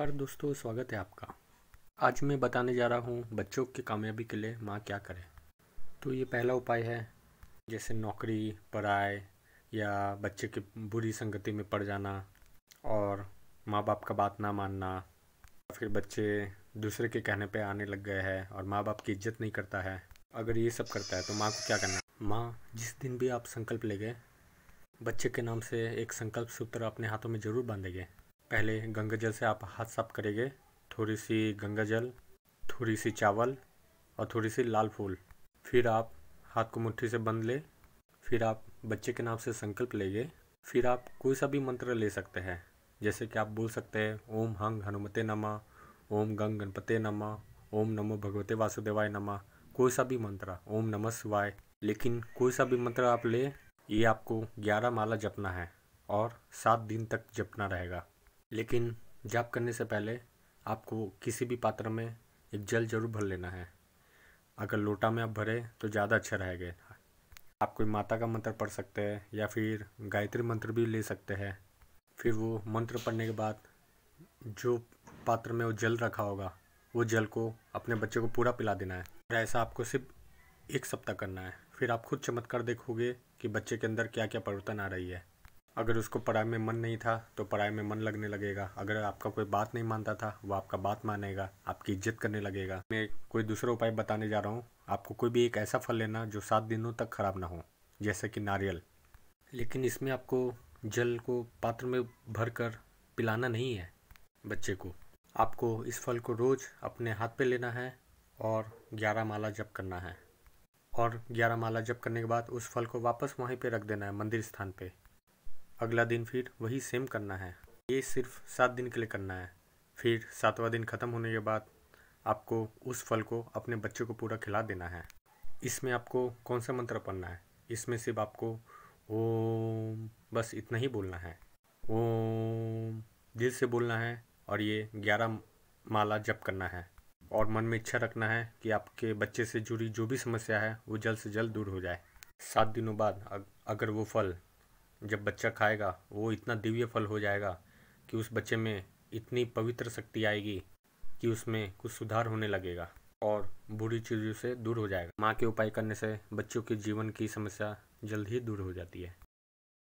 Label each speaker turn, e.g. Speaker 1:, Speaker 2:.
Speaker 1: नमस्कार दोस्तों स्वागत है आपका आज मैं बताने जा रहा हूँ बच्चों की कामयाबी के लिए माँ क्या करे तो ये पहला उपाय है जैसे नौकरी पढ़ाई या बच्चे की बुरी संगति में पड़ जाना और माँ बाप का बात ना मानना फिर बच्चे दूसरे के कहने पे आने लग गए हैं और माँ बाप की इज्जत नहीं करता है अगर ये सब करता है तो माँ को क्या करना माँ जिस दिन भी आप संकल्प ले गए बच्चे के नाम से एक संकल्प सूत्र अपने हाथों में ज़रूर बांधेंगे पहले गंगा जल से आप हाथ साफ करेंगे थोड़ी सी गंगा जल थोड़ी सी चावल और थोड़ी सी लाल फूल फिर आप हाथ को मुट्ठी से बंद ले फिर आप बच्चे के नाम से संकल्प लेंगे फिर आप कोई सा भी मंत्र ले सकते हैं जैसे कि आप बोल सकते हैं ओम हंग हनुमते नमा ओम गंग गणपते नमा ओम नमो भगवते वासुदेवाय नमा कोई सा भी मंत्र ओम नमः शिवाय लेकिन कोई सा भी मंत्र आप ले ये आपको ग्यारह माला जपना है और सात दिन तक जपना रहेगा लेकिन जाप करने से पहले आपको किसी भी पात्र में एक जल जरूर भर लेना है अगर लोटा में आप भरे तो ज़्यादा अच्छा रहेगा आप कोई माता का मंत्र पढ़ सकते हैं या फिर गायत्री मंत्र भी ले सकते हैं फिर वो मंत्र पढ़ने के बाद जो पात्र में वो जल रखा होगा वो जल को अपने बच्चे को पूरा पिला देना है और ऐसा आपको सिर्फ एक सप्ताह करना है फिर आप खुद चमत्कार देखोगे कि बच्चे के अंदर क्या क्या परिवर्तन आ रही है अगर उसको पढ़ाई में मन नहीं था तो पढ़ाई में मन लगने लगेगा अगर आपका कोई बात नहीं मानता था वो आपका बात मानेगा आपकी इज्जत करने लगेगा मैं कोई दूसरा उपाय बताने जा रहा हूँ आपको कोई भी एक ऐसा फल लेना जो सात दिनों तक ख़राब ना हो जैसे कि नारियल लेकिन इसमें आपको जल को पात्र में भर कर पिलाना नहीं है बच्चे को आपको इस फल को रोज़ अपने हाथ पे लेना है और ग्यारह माला जप करना है और ग्यारह माला जप करने के बाद उस फल को वापस वहीं पे रख देना है मंदिर स्थान पे अगला दिन फिर वही सेम करना है ये सिर्फ सात दिन के लिए करना है फिर सातवां दिन ख़त्म होने के बाद आपको उस फल को अपने बच्चे को पूरा खिला देना है इसमें आपको कौन सा मंत्र पढ़ना है इसमें सिर्फ आपको ओम बस इतना ही बोलना है ओम दिल से बोलना है और ये ग्यारह माला जप करना है और मन में इच्छा रखना है कि आपके बच्चे से जुड़ी जो भी समस्या है वो जल्द से जल्द दूर हो जाए सात दिनों बाद अगर वो फल जब बच्चा खाएगा वो इतना दिव्य फल हो जाएगा कि उस बच्चे में इतनी पवित्र शक्ति आएगी कि उसमें कुछ सुधार होने लगेगा और बुरी चीज़ों से दूर हो जाएगा माँ के उपाय करने से बच्चों के जीवन की समस्या जल्द ही दूर हो जाती है